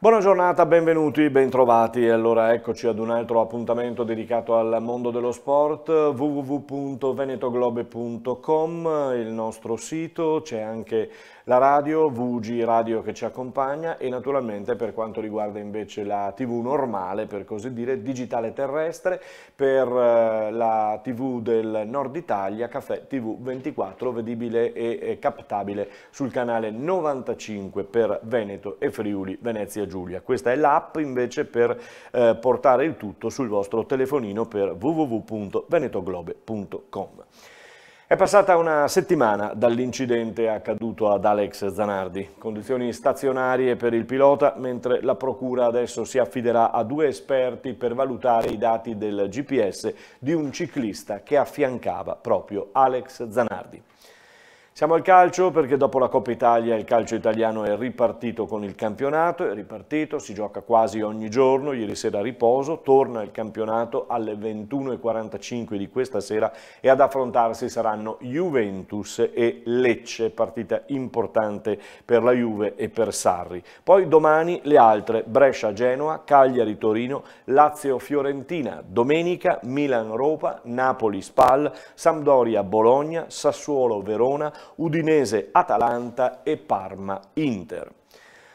Buona giornata, benvenuti, bentrovati. allora eccoci ad un altro appuntamento dedicato al mondo dello sport, www.venetoglobe.com, il nostro sito, c'è anche la radio, VG Radio che ci accompagna e naturalmente per quanto riguarda invece la TV normale, per così dire, digitale terrestre, per eh, la TV del Nord Italia, Caffè TV 24, vedibile e captabile sul canale 95 per Veneto e Friuli, Venezia Giulia. Questa è l'app invece per eh, portare il tutto sul vostro telefonino per www.venetoglobe.com. È passata una settimana dall'incidente accaduto ad Alex Zanardi. Condizioni stazionarie per il pilota, mentre la procura adesso si affiderà a due esperti per valutare i dati del GPS di un ciclista che affiancava proprio Alex Zanardi. Siamo al calcio perché dopo la Coppa Italia il calcio italiano è ripartito con il campionato, è ripartito, si gioca quasi ogni giorno, ieri sera a riposo, torna il campionato alle 21.45 di questa sera e ad affrontarsi saranno Juventus e Lecce, partita importante per la Juve e per Sarri. Poi domani le altre, Brescia-Genoa, Cagliari-Torino, Lazio-Fiorentina, domenica Milan-Ropa, Napoli-Spal, Sampdoria-Bologna, Sassuolo-Verona, Udinese-Atalanta e Parma-Inter.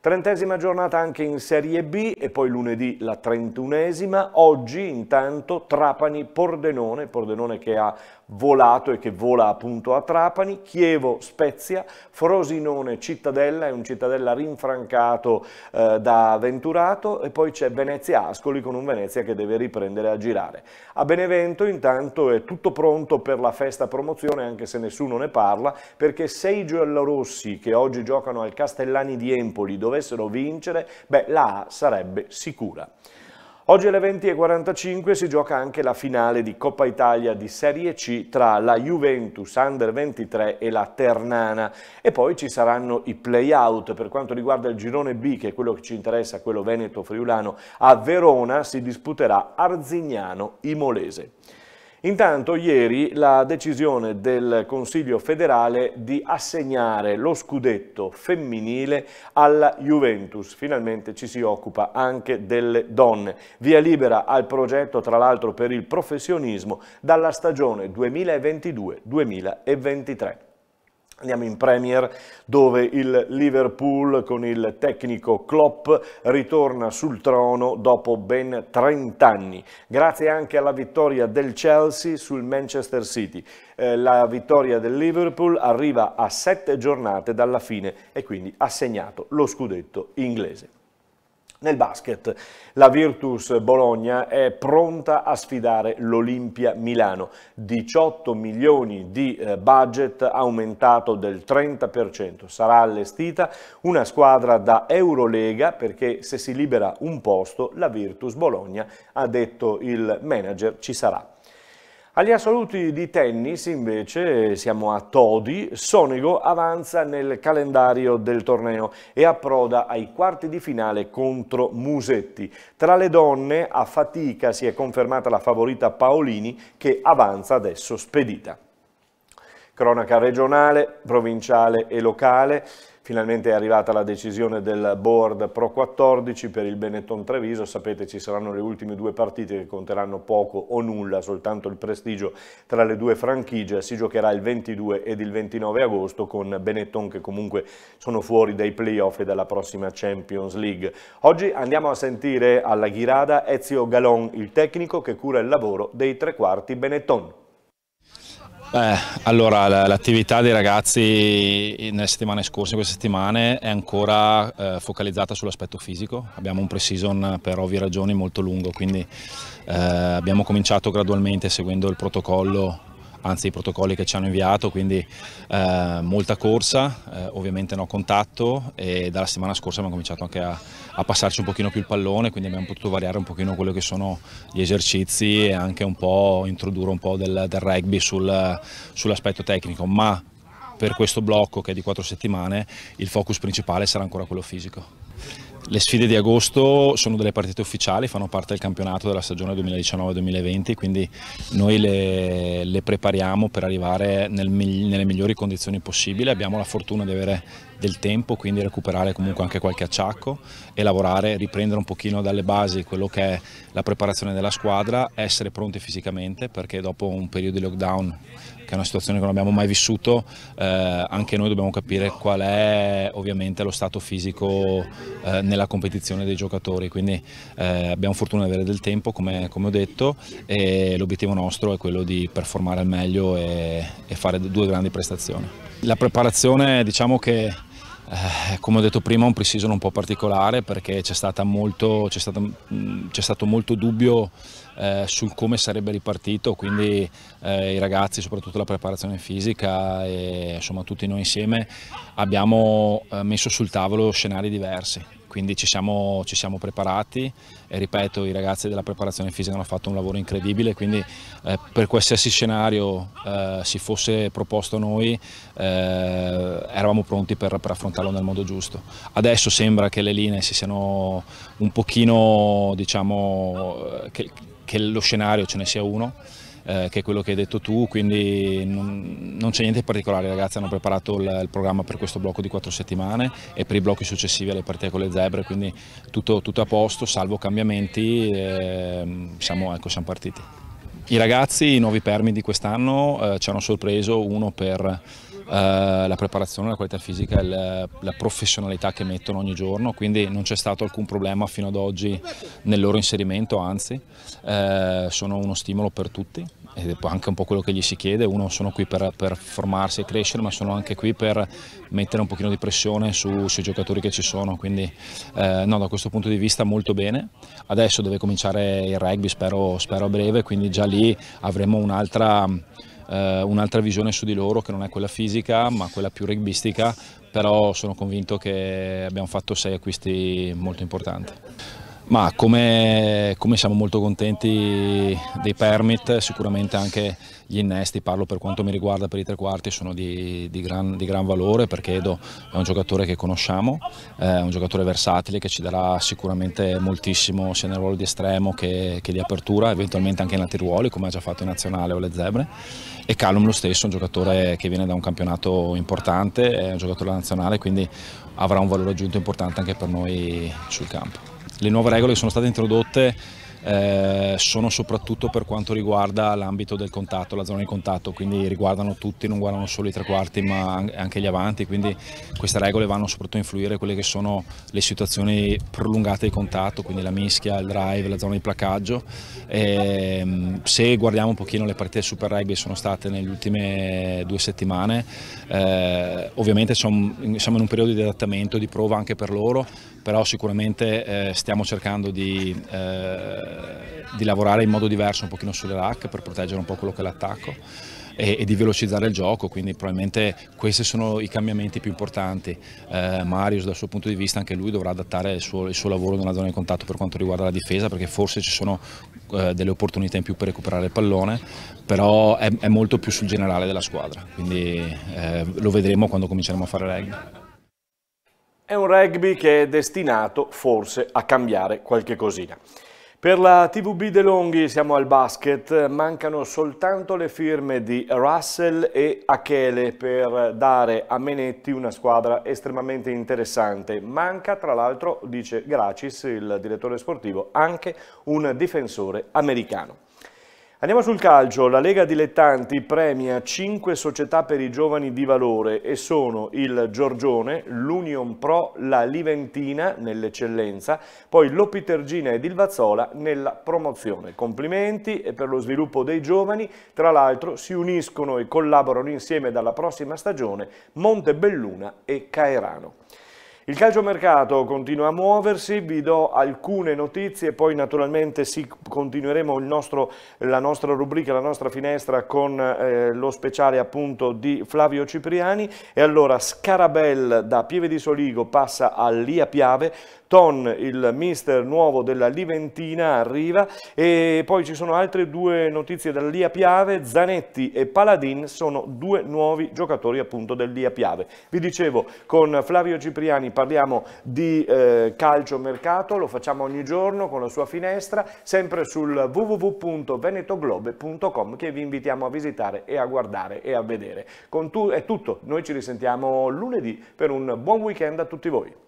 Trentesima giornata anche in Serie B e poi lunedì la trentunesima. Oggi intanto Trapani-Pordenone, Pordenone che ha volato e che vola appunto a Trapani, Chievo, Spezia, Frosinone, Cittadella, è un Cittadella rinfrancato eh, da Venturato e poi c'è Venezia Ascoli con un Venezia che deve riprendere a girare. A Benevento intanto è tutto pronto per la festa promozione anche se nessuno ne parla perché se i giallorossi che oggi giocano al Castellani di Empoli dovessero vincere, beh la A sarebbe sicura. Oggi alle 20.45 si gioca anche la finale di Coppa Italia di Serie C tra la Juventus Under 23 e la Ternana e poi ci saranno i play-out per quanto riguarda il girone B che è quello che ci interessa, quello Veneto-Friulano. A Verona si disputerà Arzignano-Imolese. Intanto ieri la decisione del Consiglio federale di assegnare lo scudetto femminile alla Juventus. Finalmente ci si occupa anche delle donne. Via libera al progetto tra l'altro per il professionismo dalla stagione 2022-2023. Andiamo in Premier dove il Liverpool con il tecnico Klopp ritorna sul trono dopo ben 30 anni, grazie anche alla vittoria del Chelsea sul Manchester City. Eh, la vittoria del Liverpool arriva a 7 giornate dalla fine e quindi ha segnato lo scudetto inglese. Nel basket la Virtus Bologna è pronta a sfidare l'Olimpia Milano, 18 milioni di eh, budget aumentato del 30%, sarà allestita una squadra da Eurolega perché se si libera un posto la Virtus Bologna, ha detto il manager, ci sarà. Agli assoluti di tennis invece siamo a Todi, Sonego avanza nel calendario del torneo e approda ai quarti di finale contro Musetti. Tra le donne a fatica si è confermata la favorita Paolini che avanza adesso spedita. Cronaca regionale, provinciale e locale. Finalmente è arrivata la decisione del board Pro 14 per il Benetton Treviso, sapete ci saranno le ultime due partite che conteranno poco o nulla, soltanto il prestigio tra le due franchigie, si giocherà il 22 ed il 29 agosto con Benetton che comunque sono fuori dai playoff e dalla prossima Champions League. Oggi andiamo a sentire alla Ghirada Ezio Galon, il tecnico che cura il lavoro dei tre quarti Benetton. Eh, allora, l'attività dei ragazzi nelle settimane scorse, queste settimane, è ancora eh, focalizzata sull'aspetto fisico. Abbiamo un pre-season per ovvie ragioni molto lungo, quindi eh, abbiamo cominciato gradualmente seguendo il protocollo anzi i protocolli che ci hanno inviato, quindi eh, molta corsa, eh, ovviamente no contatto e dalla settimana scorsa abbiamo cominciato anche a, a, passarci un pochino più il pallone, quindi abbiamo potuto variare un pochino quello che sono gli esercizi e anche un po' introdurre un po' del, del rugby sul, sull'aspetto tecnico, ma per questo blocco che è di quattro settimane il focus principale sarà ancora quello fisico. Le sfide di agosto sono delle partite ufficiali, fanno parte del campionato della stagione 2019-2020, quindi noi le, le, prepariamo per arrivare nel, nelle migliori condizioni possibili. Abbiamo la fortuna di avere del tempo, quindi recuperare comunque anche qualche acciacco e lavorare, riprendere un pochino dalle basi quello che è la preparazione della squadra, essere pronti fisicamente perché dopo un periodo di lockdown che è una situazione che non abbiamo mai vissuto, eh, anche noi dobbiamo capire qual è ovviamente lo stato fisico eh, nella competizione dei giocatori, quindi eh, abbiamo fortuna di avere del tempo come, come ho detto e l'obiettivo nostro è quello di performare al meglio e, e fare due grandi prestazioni. La preparazione diciamo che eh, come ho detto prima un pre-season un po' particolare perché c'è, stato, mm, stato, molto dubbio eh, sul come sarebbe ripartito, quindi eh, i ragazzi, soprattutto la preparazione fisica e insomma tutti noi insieme abbiamo eh, messo sul tavolo scenari diversi quindi ci siamo, ci siamo, preparati e ripeto i ragazzi della preparazione fisica hanno fatto un lavoro incredibile quindi eh, per qualsiasi scenario eh, si fosse proposto a noi eh, eravamo pronti per, per, affrontarlo nel modo giusto adesso sembra che le linee si siano un pochino diciamo eh, che, che lo scenario ce ne sia uno eh, che è quello che hai detto tu, quindi non, non c'è niente di particolare, i ragazzi hanno preparato il, il, programma per questo blocco di quattro settimane e per i blocchi successivi alle partite con le zebre, quindi tutto, tutto a posto, salvo cambiamenti, eh, siamo, ecco, siamo partiti. I ragazzi, i nuovi permi di quest'anno eh, ci hanno sorpreso, uno per eh, la preparazione, la qualità fisica, la, la professionalità che mettono ogni giorno, quindi non c'è stato alcun problema fino ad oggi nel loro inserimento, anzi eh, sono uno stimolo per tutti ed è anche un po' quello che gli si chiede, uno sono qui per, per formarsi e crescere ma sono anche qui per mettere un pochino di pressione su, sui giocatori che ci sono, quindi eh, no, da questo punto di vista molto bene, adesso deve cominciare il rugby spero, spero a breve, quindi già lì avremo un'altra eh, un'altra visione su di loro che non è quella fisica ma quella più rugbistica, però sono convinto che abbiamo fatto sei acquisti molto importanti. Ma come, come, siamo molto contenti dei permit, sicuramente anche gli innesti, parlo per quanto mi riguarda per i tre quarti, sono di, di, gran, di gran, valore perché Edo è un giocatore che conosciamo, eh, è un giocatore versatile che ci darà sicuramente moltissimo sia nel ruolo di estremo che, che di apertura, eventualmente anche in altri ruoli come ha già fatto in nazionale o le zebre. E Calum lo stesso, è un giocatore che viene da un campionato importante, è un giocatore nazionale, quindi avrà un valore aggiunto importante anche per noi sul campo le nuove regole che sono state introdotte eh, sono soprattutto per quanto riguarda l'ambito del contatto, la zona di contatto, quindi riguardano tutti, non guardano solo i tre quarti ma anche gli avanti, quindi queste regole vanno soprattutto a influire quelle che sono le situazioni prolungate di contatto, quindi la mischia, il drive, la zona di placaggio. E, ehm, se guardiamo un pochino le partite Super Rugby sono state nelle ultime due settimane, eh, ovviamente siamo in un periodo di adattamento, di prova anche per loro, però sicuramente eh, stiamo cercando di eh, di lavorare in modo diverso un pochino sulle rack per proteggere un po' quello che è l'attacco e, e, di velocizzare il gioco, quindi probabilmente questi sono i cambiamenti più importanti. Eh, Marius dal suo punto di vista anche lui dovrà adattare il suo, il suo, lavoro nella zona di contatto per quanto riguarda la difesa perché forse ci sono eh, delle opportunità in più per recuperare il pallone, però è, è molto più sul generale della squadra, quindi eh, lo vedremo quando cominceremo a fare rugby. È un rugby che è destinato forse a cambiare qualche cosina. Per la TVB De Longhi siamo al basket, mancano soltanto le firme di Russell e Achele per dare a Menetti una squadra estremamente interessante. Manca tra l'altro, dice Gracis, il direttore sportivo, anche un difensore americano. Andiamo sul calcio, la Lega Dilettanti premia 5 società per i giovani di valore e sono il Giorgione, l'Union Pro, la Liventina nell'eccellenza, poi l'Opitergina ed il Vazzola nella promozione. Complimenti e per lo sviluppo dei giovani, tra l'altro si uniscono e collaborano insieme dalla prossima stagione Montebelluna e Caerano. Il calciomercato continua a muoversi, vi do alcune notizie, poi naturalmente sì, continueremo nostro, la nostra rubrica, la nostra finestra con eh, lo speciale appunto di Flavio Cipriani e allora Scarabell da Pieve di Soligo passa a Lia Piave, Ton, il mister nuovo della Liventina, arriva e poi ci sono altre due notizie da Lia Piave, Zanetti e Paladin sono due nuovi giocatori appunto del Lia Piave. Vi dicevo, con Flavio Cipriani parliamo di eh, calcio mercato, lo facciamo ogni giorno con la sua finestra, sempre sul www.venetoglobe.com che vi invitiamo a visitare e a guardare e a vedere. Tu è tutto, noi ci risentiamo lunedì per un buon weekend a tutti voi.